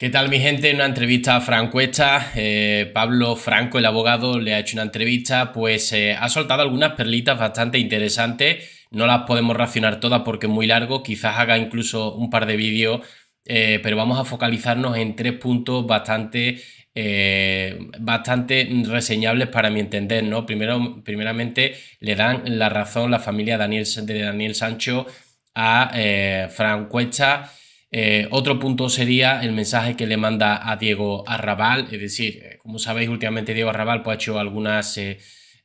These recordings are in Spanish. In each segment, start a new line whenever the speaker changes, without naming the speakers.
¿Qué tal mi gente? Una entrevista a Franco eh, Pablo Franco, el abogado, le ha hecho una entrevista, pues eh, ha soltado algunas perlitas bastante interesantes. No las podemos racionar todas porque es muy largo, quizás haga incluso un par de vídeos, eh, pero vamos a focalizarnos en tres puntos bastante, bastante reseñables para mi entender. ¿no? Primero, primeramente, le dan la razón la familia Daniel, de Daniel Sancho a Franco Cuesta. Eh, otro punto sería el mensaje que le manda a Diego Arrabal, es decir, eh, como sabéis últimamente Diego Arrabal pues, ha hecho algunas... Eh,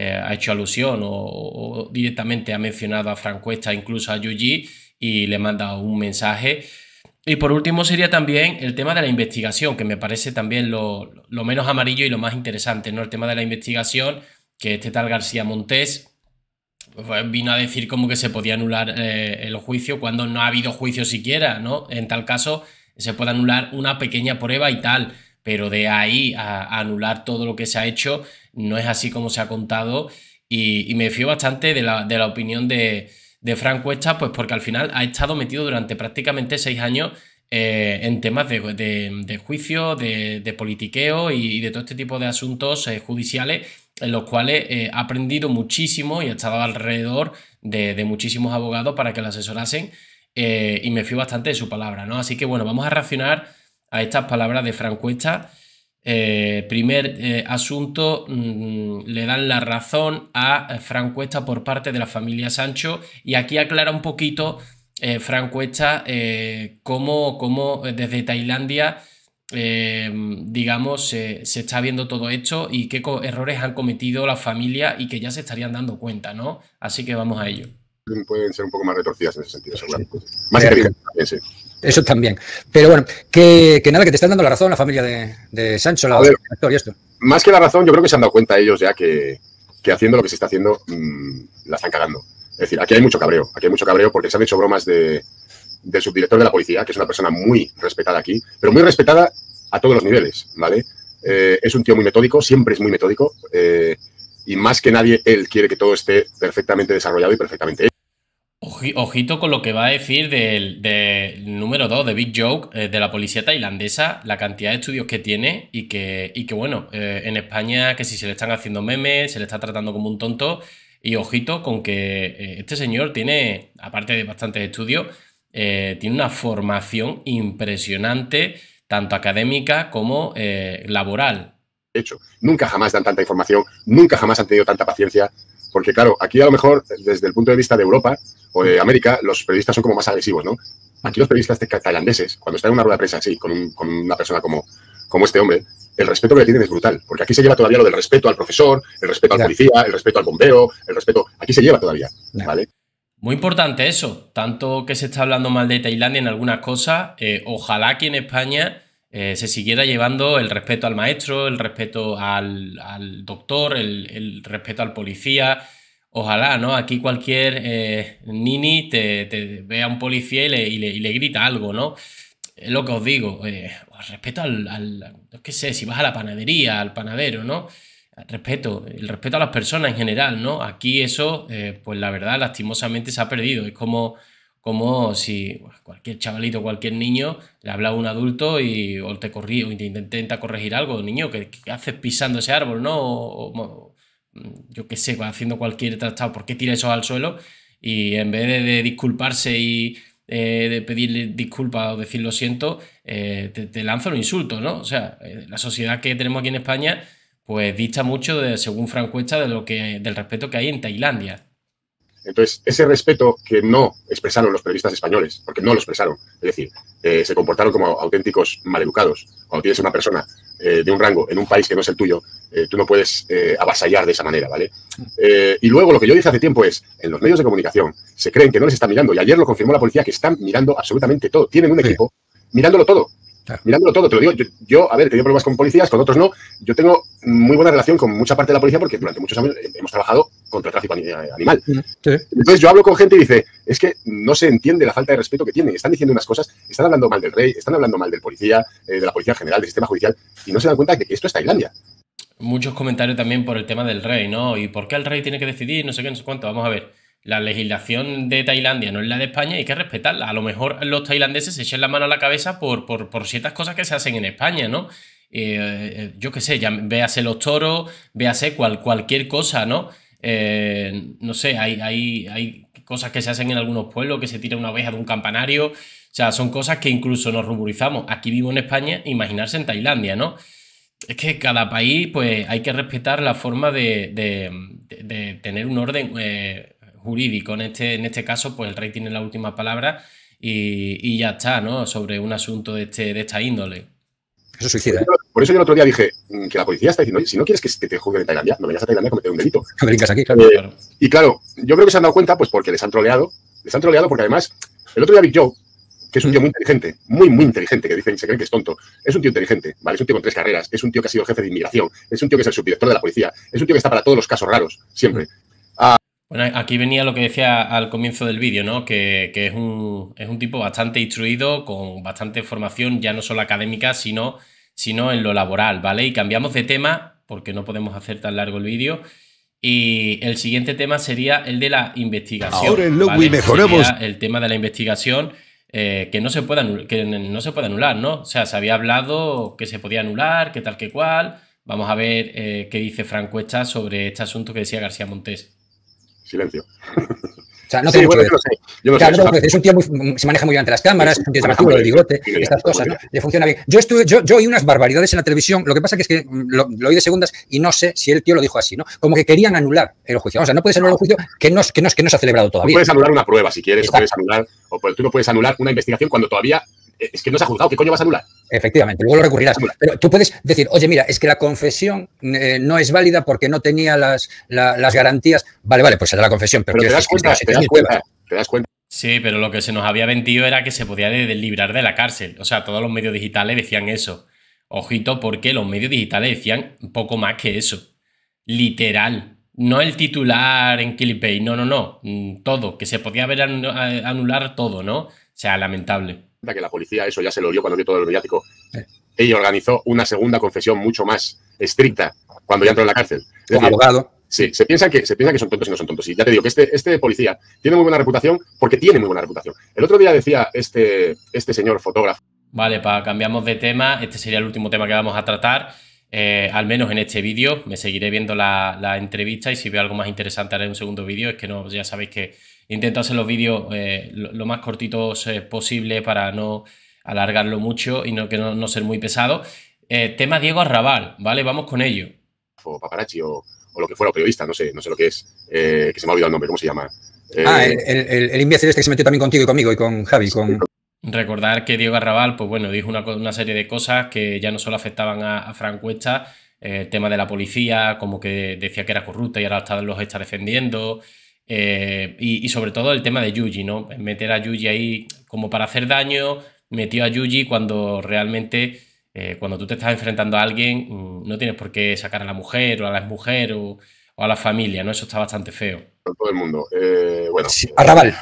ha hecho alusión o, directamente ha mencionado a Francuesta, incluso a Yuji, y le manda un mensaje. Y por último sería también el tema de la investigación, que me parece también lo, menos amarillo y lo más interesante, ¿no? El tema de la investigación, que este tal García Montés, pues, vino a decir como que se podía anular eh, el juicio cuando no ha habido juicio siquiera, ¿no? En tal caso se puede anular una pequeña prueba y tal, pero de ahí a, anular todo lo que se ha hecho no es así como se ha contado y, me fío bastante de la, de la opinión de, de Frank Cuesta, pues porque al final ha estado metido durante prácticamente seis años eh, en temas de, juicio, de, de politiqueo y, de todo este tipo de asuntos eh, judiciales en los cuales ha eh, aprendido muchísimo y ha estado alrededor de, muchísimos abogados para que lo asesorasen eh, y me fío bastante de su palabra, ¿no? Así que bueno, vamos a reaccionar a estas palabras de Fran Cuesta. Eh, primer asunto, mm, le dan la razón a Cuesta por parte de la familia Sancho y aquí aclara un poquito Fran cómo, cómo desde Tailandia eh, digamos, se está viendo todo hecho y qué errores han cometido la familia y que ya se estarían dando cuenta, ¿no? Así que vamos a ello. Pueden ser un poco más retorcidas en ese sentido, seguramente.
Más inteligentes sí. Eso también. Pero bueno, que, nada, que te están dando la razón la familia de, Sancho, la otra, y esto. Más que la razón, yo creo que se han dado cuenta ellos ya que, haciendo lo que se está haciendo mm, la están cagando. Es decir, aquí hay mucho cabreo, aquí hay mucho cabreo porque se han hecho bromas de, del subdirector de la policía, que es una persona muy respetada aquí, pero muy respetada a todos los niveles, ¿vale? Eh, es un tío muy metódico, siempre es muy metódico, eh, y más que nadie él quiere que todo esté perfectamente desarrollado y perfectamente hecho.
Ojito con lo que va a decir del, número 2 de Big Joke, eh, de la policía tailandesa, la cantidad de estudios que tiene y que, y que bueno, en España que si se le están haciendo memes, se le está tratando como un tonto, y ojito con que este señor tiene, aparte de bastantes estudios, eh, tiene una formación impresionante, tanto académica como eh, laboral. De hecho,
nunca jamás dan tanta información, nunca jamás han tenido tanta paciencia, porque claro, aquí a lo mejor desde el punto de vista de Europa o de América, los periodistas son como más agresivos, ¿no? Aquí los periodistas tailandeses, cuando están en una rueda de prensa así, con, una persona como, como este hombre, el respeto que le tienen es brutal, porque aquí se lleva todavía lo del respeto al profesor, el respeto al policía, el respeto al bombeo, el respeto, aquí se lleva todavía, ¿vale?
Muy importante eso, tanto que se está hablando mal de Tailandia en algunas cosas, eh, ojalá que en España eh, se siguiera llevando el respeto al maestro, el respeto al, doctor, el, el, respeto al policía. Ojalá, ¿no? Aquí cualquier eh, nini te, te vea un policía y le, grita algo, ¿no? Es lo que os digo, respeto al, al, qué sé, si vas a la panadería, al panadero, ¿no? respeto, el respeto a las personas en general, ¿no? Aquí eso, eh, pues la verdad, lastimosamente se ha perdido. Es como, como si cualquier chavalito, cualquier niño le habla a un adulto y o te corrí, o intenta corregir algo, niño, ¿qué, haces pisando ese árbol, no? O, mm, yo qué sé, haciendo cualquier tratado, ¿por qué tira eso al suelo? Y en vez de, disculparse y eh, de pedirle disculpas o decir lo siento, eh, te, te lanza un insulto, ¿no? O sea, la sociedad que tenemos aquí en España pues dicha mucho, de, según Frank de lo que, del respeto que hay en Tailandia.
Entonces, ese respeto que no expresaron los periodistas españoles, porque no lo expresaron, es decir, eh, se comportaron como auténticos maleducados. Cuando tienes una persona eh, de un rango en un país que no es el tuyo, eh, tú no puedes avasallar de esa manera, ¿vale? y luego lo que yo dije hace tiempo es, en los medios de comunicación se creen que no les están mirando, y ayer lo confirmó la policía que están mirando absolutamente todo, tienen un equipo mirándolo todo. Mirándolo todo, te lo digo, yo, a ver, he tenido problemas con policías, con otros no. Yo tengo muy buena relación con mucha parte de la policía porque durante muchos años hemos trabajado contra el tráfico eh, animal. Entonces yo hablo con gente y dice, es que no se entiende la falta de respeto que tienen. Están diciendo unas cosas, están hablando mal del rey, están hablando mal del policía, eh, de la policía general, del sistema judicial, y no se dan cuenta de que esto es Tailandia.
Muchos comentarios también por el tema del rey, ¿no? ¿Y por qué el rey tiene que decidir? No sé qué, no sé cuánto. Vamos a ver. La legislación de Tailandia no es la de España, hay que respetarla. A lo mejor los tailandeses se echan la mano a la cabeza por, por, ciertas cosas que se hacen en España, ¿no? Eh, eh, eh, yo qué sé, véase los toros, véase cualquier cosa, ¿no? no sé, hay, hay, cosas que se hacen en algunos pueblos, que se tira una oveja de un campanario. O sea, son cosas que incluso nos ruborizamos. Aquí vivo en España, imaginarse en Tailandia, ¿no? Es que cada país, pues, hay que respetar la forma de, tener un orden jurídico. En este, en este caso, pues el rey tiene la última palabra y, ya está, ¿no? Sobre un asunto de, este, de esta índole.
Eso suicida. ¿eh? Por eso yo el otro día dije mm, que la policía está diciendo, si no quieres que te juzguen en Tailandia, no vengas a Tailandia a cometer un delito. Eh, y claro, yo creo que se han dado cuenta, pues porque les han troleado. Les han troleado porque además, el otro día Big Joe, que es un tío mm. muy inteligente, muy, muy inteligente, que dicen, se creen que es tonto. Es un tío inteligente, ¿vale? Es un tío con tres carreras, es un tío que ha sido jefe de inmigración, es un tío que es el subdirector de la policía, es un tío que está para todos los casos raros, siempre. Mm.
Bueno, aquí venía lo que decía al comienzo del vídeo, ¿no? Que, es, un, tipo bastante instruido, con bastante formación, ya no solo académica, sino, sino en lo laboral, ¿vale? Y cambiamos de tema, porque no podemos hacer tan largo el vídeo. Y el siguiente tema sería el de la investigación. Ahora en mejoramos. el tema de la investigación. Eh, que, no se puede anular, que no se puede anular, ¿no? O sea, se había hablado que se podía anular, que tal que cual. Vamos a ver eh, qué dice Franco Echa sobre este asunto que decía García Montes silencio.
O sea, no te es un tío muy, se maneja muy bien ante las cámaras, es llamativo, el bigote, estas cosas, ¿no? le funciona bien. Yo, estuve, yo, yo oí unas barbaridades en la televisión, lo que pasa es que mm, lo, oí de segundas y no sé si el tío lo dijo así, ¿no? Como que querían anular el juicio. O sea, no puedes anular el juicio que no, que no, que no se ha celebrado todavía. puedes anular una prueba si quieres, puedes anular, o, pues, tú no puedes anular una investigación cuando todavía es que no se ha juzgado, ¿qué coño vas a anular? Efectivamente, luego lo recurrirás. Pero tú puedes decir, oye, mira, es que la confesión eh, no es válida porque no tenía las, garantías. Vale, vale, pues será la confesión, pero, te, das cuenta, te,
das cuenta, Sí, pero lo que se nos había vendido era que se podía librar de la cárcel. O sea, todos los medios digitales decían eso. Ojito, porque los medios digitales decían poco más que eso. Literal. No el titular en Kilipay, no, no, no. Mm, todo. Que se podía ver, anular todo, ¿no? O sea, lamentable. Que la policía eso ya se lo dio cuando vio todo el mediático.
Ella organizó una segunda confesión mucho más estricta cuando ya entró en la cárcel. Es abogado. Sí, se piensa que, se piensa que son tontos y no son tontos. Y ya te digo que este, este policía tiene muy buena reputación porque tiene muy buena reputación. El otro día decía este, este señor fotógrafo.
Vale, para cambiamos de tema, este sería el último tema que vamos a tratar. Eh, al menos en este vídeo, me seguiré viendo la, entrevista y si veo algo más interesante haré un segundo vídeo. Es que no, ya sabéis que intento hacer los vídeos eh, lo, más cortitos eh, posible para no alargarlo mucho y no, que no, ser muy pesado. Eh, tema Diego Arrabal, ¿vale? Vamos con ello. O paparazzi
o, lo que fuera, periodista, no sé, no sé lo que es, que se me ha olvidado el nombre, ¿cómo se llama? ah, el, el, este que se metió también contigo y conmigo y con Javi, con...
Recordar que Diego Arrabal, pues bueno, dijo una, serie de cosas que ya no solo afectaban a, Fran Cuesta, el tema de la policía, como que decía que era corrupta y ahora los está defendiendo, eh, y, sobre todo el tema de Yuji, ¿no? Meter a Yuji ahí como para hacer daño, metió a Yuji cuando realmente, eh, cuando tú te estás enfrentando a alguien, mm, no tienes por qué sacar a la mujer o a la mujer o, a la familia, ¿no? Eso está bastante feo.
Todo el mundo. Eh, bueno. A Raval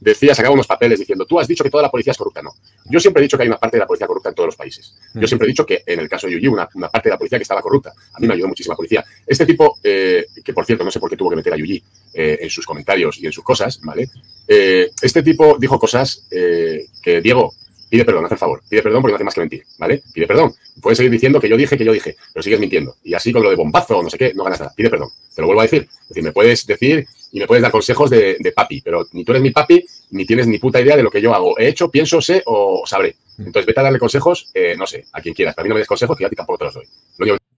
decía, sacaba unos papeles diciendo, tú has dicho que toda la policía es corrupta. No. Yo siempre he dicho que hay una parte de la policía corrupta en todos los países. Yo siempre he dicho que en el caso de Yuji, una, parte de la policía que estaba corrupta. A mí me ayudó muchísima policía. Este tipo, eh, que por cierto, no sé por qué tuvo que meter a Yuji eh, en sus comentarios y en sus cosas, ¿vale? Eh, este tipo dijo cosas que, Diego, pide perdón, haz favor. Pide perdón porque no hace más que mentir, ¿vale? Pide perdón. Puedes seguir diciendo que yo dije, que yo dije, pero sigues mintiendo. Y así con lo de bombazo o no sé qué, no ganas nada. Pide perdón. Te lo vuelvo a decir. Es decir, me puedes decir y me puedes dar consejos de, de papi, pero ni tú eres mi papi, ni tienes ni puta idea de lo que yo hago. He hecho, pienso, sé o sabré. Mm. Entonces vete a darle consejos, eh, no sé, a quien quieras. Para mí no me des consejos que a ti tampoco te los doy.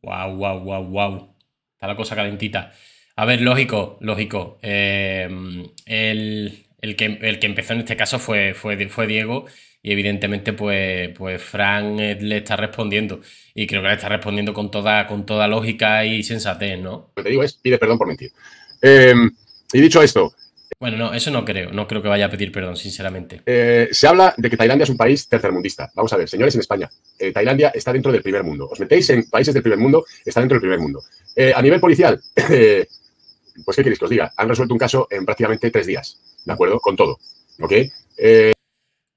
Guau, Wow, wow, wow, Está la cosa calentita. A ver, lógico, lógico. Em, el, que, el, que, empezó en este caso fue, fue, fue Diego. Y evidentemente, pues, pues Fran le está respondiendo. Y creo que le está respondiendo con toda, con toda lógica y sensatez, ¿no? Lo que te digo es, pide perdón por mentir. Em, y dicho esto, bueno, no, eso no creo. No creo que vaya a pedir perdón, sinceramente.
Eh, se habla de que Tailandia es un país tercermundista. Vamos a ver, señores, en España, eh, Tailandia está dentro del primer mundo. Os metéis en países del primer mundo, está dentro del primer mundo. Eh, a nivel policial, pues qué queréis que os diga. Han resuelto un caso en prácticamente tres días, ¿de acuerdo? Con todo, ¿ok?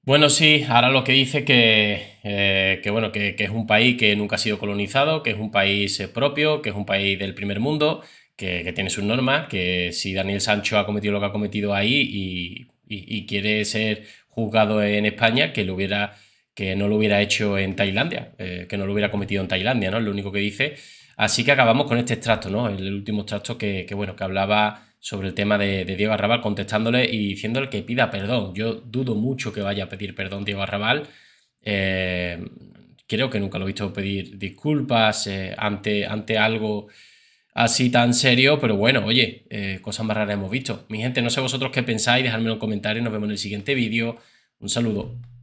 bueno, sí, ahora lo que dice que, que bueno, que, es un país que nunca ha sido colonizado, que es un país propio, que es un país del primer mundo, que, tiene sus normas, que si Daniel Sancho ha cometido lo que ha cometido ahí y, quiere ser juzgado en España, que no lo hubiera hecho en Tailandia, eh, que no lo hubiera cometido en Tailandia, ¿no? Es lo único que dice. Así que acabamos con este extracto, ¿no? El, último extracto que, bueno, que hablaba sobre el tema de, Diego Arrabal, contestándole y diciéndole que pida perdón. Yo dudo mucho que vaya a pedir perdón Diego Arrabal. Eh, creo que nunca lo he visto pedir disculpas eh, ante, ante algo así tan serio, pero bueno, oye, eh, cosas más raras hemos visto. Mi gente, no sé vosotros qué pensáis, dejadme en los comentarios, nos vemos en el siguiente vídeo. Un saludo.